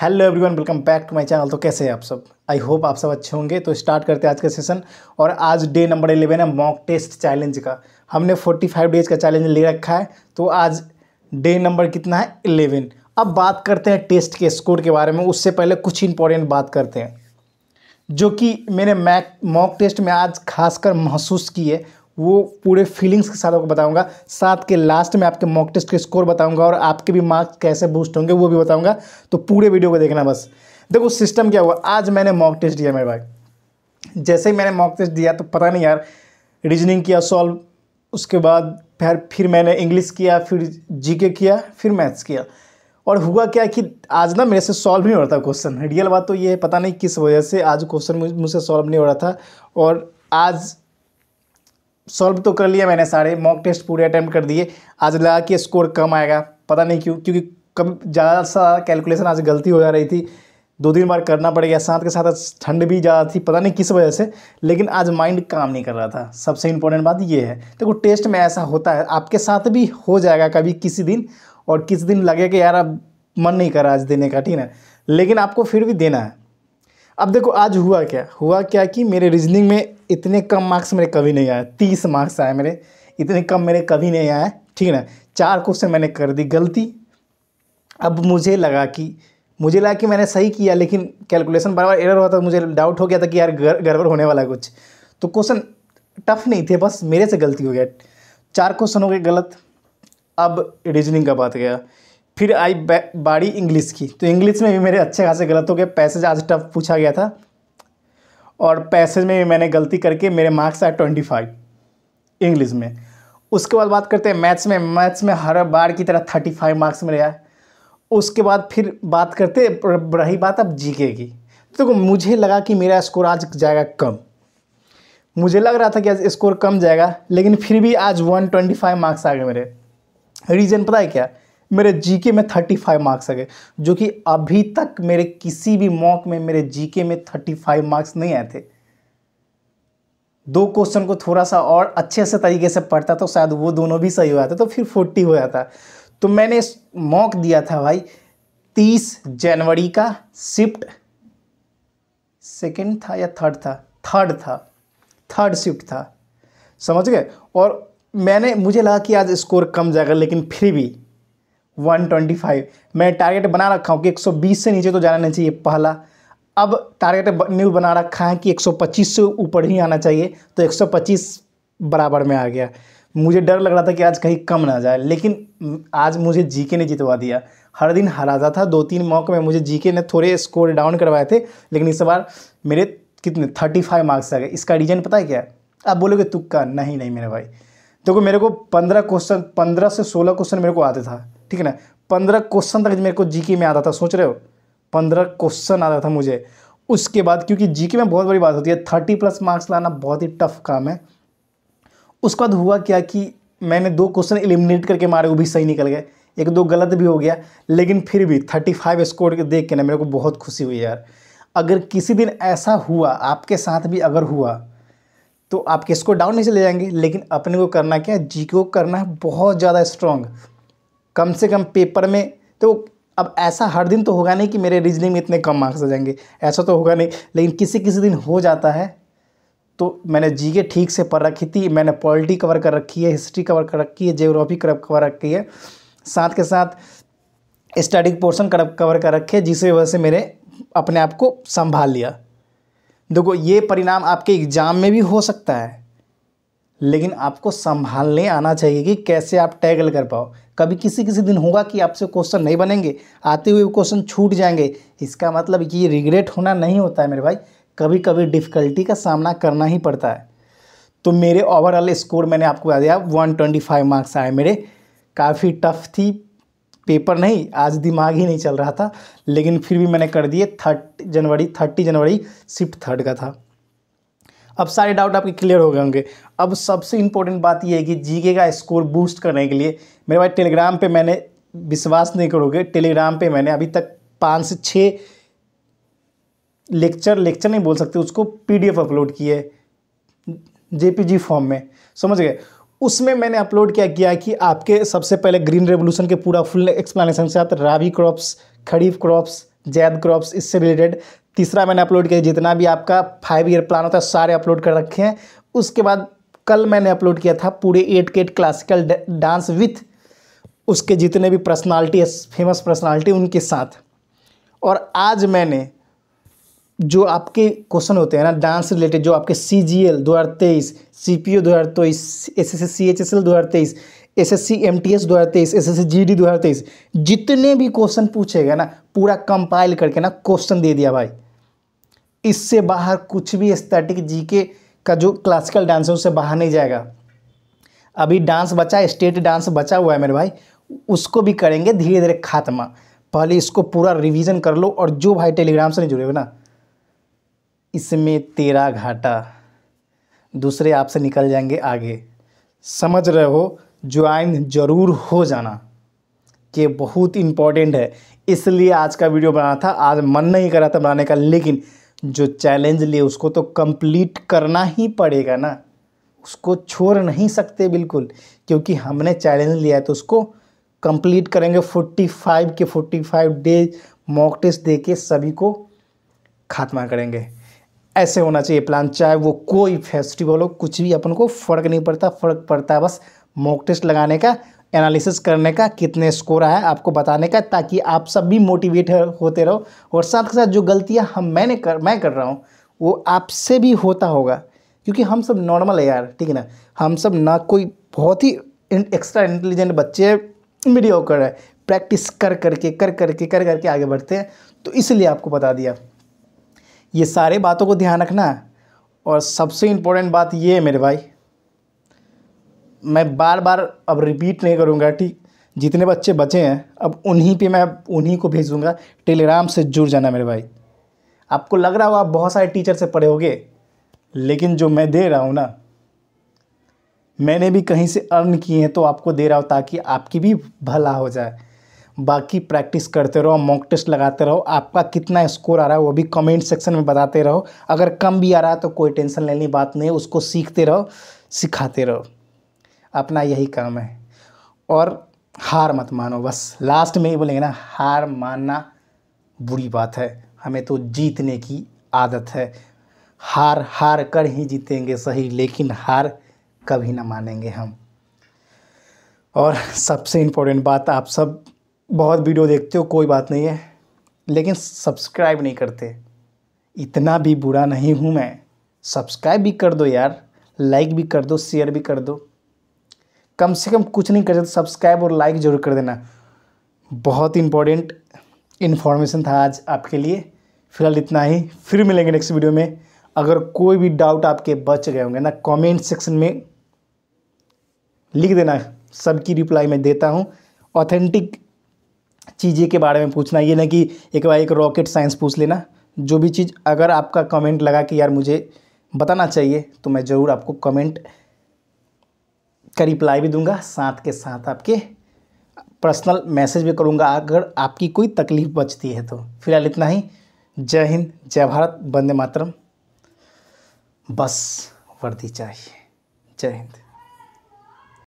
hello everyone welcome back to my channel तो कैसे हैं आप सब आई होप आप सब अच्छे होंगे तो स्टार्ट करते हैं आज का सेशन और आज डे नंबर इलेवन है मॉक टेस्ट चैलेंज का हमने 45 डेज का चैलेंज ले रखा है तो आज डे नंबर कितना है इलेवन अब बात करते हैं टेस्ट के स्कोर के बारे में उससे पहले कुछ इंपॉर्टेंट बात करते हैं जो कि मैंने मैक मॉक टेस्ट में आज खासकर महसूस की है वो पूरे फीलिंग्स के साथ आपको बताऊंगा साथ के लास्ट में आपके मॉक टेस्ट के स्कोर बताऊंगा और आपके भी मार्क्स कैसे बूस्ट होंगे वो भी बताऊंगा तो पूरे वीडियो को देखना बस देखो सिस्टम क्या हुआ आज मैंने मॉक टेस्ट दिया मेरे भाई जैसे ही मैंने मॉक टेस्ट दिया तो पता नहीं यार रीजनिंग किया सॉल्व उसके बाद फिर फिर मैंने इंग्लिश किया फिर जी किया फिर मैथ्स किया और हुआ क्या कि आज ना मेरे से सॉल्व नहीं हो रहा था क्वेश्चन रियल बात तो ये है पता नहीं किस वजह से आज क्वेश्चन मुझसे सॉल्व नहीं हो रहा था और आज सॉल्व तो कर लिया मैंने सारे मॉक टेस्ट पूरे अटैम्प्ट कर दिए आज लगा कि स्कोर कम आएगा पता नहीं क्यों क्योंकि कम ज़्यादा सा कैलकुलेशन आज गलती हो जा रही थी दो तीन बार करना पड़ गया साथ के साथ ठंड भी ज़्यादा थी पता नहीं किस वजह से लेकिन आज माइंड काम नहीं कर रहा था सबसे इम्पोर्टेंट बात ये है देखो तो टेस्ट में ऐसा होता है आपके साथ भी हो जाएगा कभी किसी दिन और किसी दिन लगे कि यार अब मन नहीं कर रहा आज देने का ठीक है लेकिन आपको फिर भी देना है अब देखो आज हुआ क्या हुआ क्या कि मेरे रीजनिंग में इतने कम मार्क्स मेरे कभी नहीं आए तीस मार्क्स आए मेरे इतने कम मेरे कभी नहीं आए ठीक है ना चार क्वेश्चन मैंने कर दी गलती अब मुझे लगा कि मुझे लगा कि मैंने सही किया लेकिन कैलकुलेशन बार बार एरर हुआ था मुझे डाउट हो गया था कि यार गड़बड़ होने वाला कुछ तो क्वेश्चन टफ नहीं थे बस मेरे से गलती हो गया चार क्वेश्चन हो गए गलत अब रीजनिंग का बात गया फिर आई बारी इंग्लिश की तो इंग्लिश में भी मेरे अच्छे खासे गलत हो गए पैसेज आज टफ पूछा गया था और पैसेज में भी मैंने गलती करके मेरे मार्क्स आए ट्वेंटी फाइव इंग्लिश में उसके बाद बात करते हैं मैथ्स में मैथ्स में हर बार की तरह थर्टी फाइव मार्क्स में आए उसके बाद फिर बात करते रही बात अब जीके की तो मुझे लगा कि मेरा स्कोर आज जाएगा कम मुझे लग रहा था कि आज स्कोर कम जाएगा लेकिन फिर भी आज 125 मार्क्स आ गए मेरे रीज़न पता है क्या मेरे जीके में 35 मार्क्स आ गए जो कि अभी तक मेरे किसी भी मॉक में मेरे जीके में 35 मार्क्स नहीं आए थे दो क्वेश्चन को थोड़ा सा और अच्छे से तरीके से पढ़ता तो शायद वो दोनों भी सही हो जाते तो फिर फोर्टी हो जाता तो मैंने मॉक दिया था भाई तीस जनवरी का शिफ्ट सेकेंड था या थर्ड था थर्ड था थर्ड शिफ्ट था समझ गए और मैंने मुझे लगा कि आज स्कोर कम जाएगा लेकिन फिर भी 125 मैं टारगेट बना रखा हूँ कि 120 से नीचे तो जाना नहीं चाहिए पहला अब टारगेट न्यू बना रखा है कि 125 से ऊपर ही आना चाहिए तो 125 बराबर में आ गया मुझे डर लग रहा था कि आज कहीं कम ना जाए लेकिन आज मुझे जीके ने जितवा दिया हर दिन हराता था दो तीन मौके में मुझे जीके ने थोड़े स्कोर डाउन करवाए थे लेकिन इस बार मेरे कितने थर्टी फाइव मार्क्स आ गए इसका रीज़न पता है क्या आप बोलोगे तुक्का नहीं नहीं मेरे भाई देखो तो मेरे को पंद्रह क्वेश्चन पंद्रह से सोलह क्वेश्चन मेरे को आते था ठीक है ना पंद्रह क्वेश्चन तक मेरे को जीके में आता था सोच रहे हो पंद्रह क्वेश्चन आता था मुझे उसके बाद क्योंकि जीके में बहुत बड़ी बात होती है थर्टी प्लस मार्क्स लाना बहुत ही टफ काम है उसके बाद हुआ क्या कि मैंने दो क्वेश्चन एलिमिनेट करके मारे वो भी सही निकल गए एक दो गलत भी हो गया लेकिन फिर भी थर्टी फाइव स्कोर देख के ना मेरे को बहुत खुशी हुई यार अगर किसी दिन ऐसा हुआ आपके साथ भी अगर हुआ तो आपके स्कोर डाउन नहीं चले जाएंगे लेकिन अपने को करना क्या जी को करना है बहुत ज़्यादा स्ट्रॉन्ग कम से कम पेपर में तो अब ऐसा हर दिन तो होगा नहीं कि मेरे रीजनिंग में इतने कम मार्क्स आ जाएंगे ऐसा तो होगा नहीं लेकिन किसी किसी दिन हो जाता है तो मैंने जीके ठीक से पढ़ रखी थी मैंने पॉलिटी कवर कर रखी है हिस्ट्री कवर कर रखी है जियोग्राफी कवर रखी है साथ के साथ स्टडी पोर्शन कवर कर रखे जिस वजह से मेरे अपने आप को संभाल लिया देखो ये परिणाम आपके एग्ज़ाम में भी हो सकता है लेकिन आपको संभालने आना चाहिए कि कैसे आप टैगल कर पाओ कभी किसी किसी दिन होगा कि आपसे क्वेश्चन नहीं बनेंगे आते हुए क्वेश्चन छूट जाएंगे इसका मतलब ये रिग्रेट होना नहीं होता है मेरे भाई कभी कभी डिफ़िकल्टी का सामना करना ही पड़ता है तो मेरे ओवरऑल स्कोर मैंने आपको बता दिया वन ट्वेंटी फाइव मार्क्स आए मेरे काफ़ी टफ थी पेपर नहीं आज दिमाग ही नहीं चल रहा था लेकिन फिर भी मैंने कर दिए थर्ट जनवरी थर्टी जनवरी शिफ्ट थर्ड का था अब सारे डाउट आपके क्लियर हो गए होंगे अब सबसे इंपॉर्टेंट बात यह है कि जीके का स्कोर बूस्ट करने के लिए मेरे भाई टेलीग्राम पे मैंने विश्वास नहीं करोगे टेलीग्राम पे मैंने अभी तक पाँच से छः लेक्चर लेक्चर नहीं बोल सकते उसको पी अपलोड किए जे फॉर्म में समझ गए उसमें मैंने अपलोड क्या किया कि आपके सबसे पहले ग्रीन रेवोल्यूशन के पूरा फुल एक्सप्लेनेशन के साथ rabi crops kharif crops zaid crops इससे रिलेटेड तीसरा मैंने अपलोड किया जितना भी आपका फाइव ईयर प्लान होता है सारे अपलोड कर रखे हैं उसके बाद कल मैंने अपलोड किया था पूरे एट के एट क्लासिकल डांस विथ उसके जितने भी पर्सनालिटी फेमस पर्सनालिटी उनके साथ और आज मैंने जो आपके क्वेश्चन होते हैं ना डांस रिलेटेड जो आपके सी जी एल दो हज़ार तेईस सी पी ओ दो हज़ार तेईस S S C H S L दो हज़ार तेईस S S C M T S दो हज़ार तेईस S S C G D दो हज़ार तेईस जितने भी क्वेश्चन पूछेगा ना पूरा कंपाइल करके ना क्वेश्चन दे दिया भाई इससे बाहर कुछ भी जी जीके का जो क्लासिकल डांस है उससे बाहर नहीं जाएगा अभी डांस बचा स्टेट डांस बचा हुआ है मेरे भाई उसको भी करेंगे धीरे धीरे खात्मा पहले इसको पूरा रिवीजन कर लो और जो भाई टेलीग्राम से नहीं जुड़े हो ना इसमें तेरा घाटा दूसरे आपसे निकल जाएंगे आगे समझ रहे हो ज्वाइन ज़रूर हो जाना ये बहुत इंपॉर्टेंट है इसलिए आज का वीडियो बनाना था आज मन नहीं करा था बनाने का लेकिन जो चैलेंज लिए उसको तो कंप्लीट करना ही पड़ेगा ना उसको छोड़ नहीं सकते बिल्कुल क्योंकि हमने चैलेंज लिया है तो उसको कंप्लीट करेंगे 45 के 45 डेज मॉक टेस्ट दे के सभी को खात्मा करेंगे ऐसे होना चाहिए प्लान चाहे वो कोई फेस्टिवल हो कुछ भी अपन को फ़र्क नहीं पड़ता फ़र्क पड़ता है बस मॉक टेस्ट लगाने का एनालिसिस करने का कितने स्कोर आया आपको बताने का ताकि आप सब भी मोटिवेट होते रहो और साथ के साथ जो गलतियाँ हम मैंने कर मैं कर रहा हूँ वो आपसे भी होता होगा क्योंकि हम सब नॉर्मल है यार ठीक है ना हम सब ना कोई बहुत ही एक्स्ट्रा इंटेलिजेंट बच्चे वीडियो कर रहे हैं प्रैक्टिस कर करके कर करके कर करके आगे बढ़ते हैं तो इसलिए आपको बता दिया ये सारे बातों को ध्यान रखना और सबसे इम्पोर्टेंट बात ये है मेरे भाई मैं बार बार अब रिपीट नहीं करूँगा ठीक जितने बच्चे बचे हैं अब उन्हीं पे मैं उन्हीं को भेजूँगा टेलीग्राम से जुड़ जाना मेरे भाई आपको लग रहा हो आप बहुत सारे टीचर से पढ़े होगे लेकिन जो मैं दे रहा हूँ ना मैंने भी कहीं से अर्न किए हैं तो आपको दे रहा हूँ ताकि आपकी भी भला हो जाए बाकी प्रैक्टिस करते रहो मॉक टेस्ट लगाते रहो आपका कितना स्कोर आ रहा है वो भी कमेंट सेक्शन में बताते रहो अगर कम भी आ रहा है तो कोई टेंशन लेने बात नहीं उसको सीखते रहो सिखाते रहो अपना यही काम है और हार मत मानो बस लास्ट में ही बोलेंगे ना हार मानना बुरी बात है हमें तो जीतने की आदत है हार हार कर ही जीतेंगे सही लेकिन हार कभी ना मानेंगे हम और सबसे इम्पोर्टेंट बात आप सब बहुत वीडियो देखते हो कोई बात नहीं है लेकिन सब्सक्राइब नहीं करते इतना भी बुरा नहीं हूँ मैं सब्सक्राइब भी कर दो यार लाइक भी कर दो शेयर भी कर दो कम से कम कुछ नहीं कर सकते सब्सक्राइब और लाइक जरूर कर देना बहुत ही इंपॉर्टेंट इन्फॉर्मेशन था आज आपके लिए फिलहाल इतना ही फिर मिलेंगे नेक्स्ट वीडियो में अगर कोई भी डाउट आपके बच गए होंगे ना कमेंट सेक्शन में लिख देना सबकी रिप्लाई मैं देता हूँ ऑथेंटिक चीज़ें के बारे में पूछना ये ना कि एक बार एक रॉकेट साइंस पूछ लेना जो भी चीज़ अगर आपका कमेंट लगा कि यार मुझे बताना चाहिए तो मैं ज़रूर आपको कमेंट का रिप्लाई भी दूंगा साथ के साथ आपके पर्सनल मैसेज भी करूंगा अगर आपकी कोई तकलीफ़ बचती है तो फिलहाल इतना ही जय हिंद जय भारत वंदे मातरम बस वर्दी चाहिए जय हिंद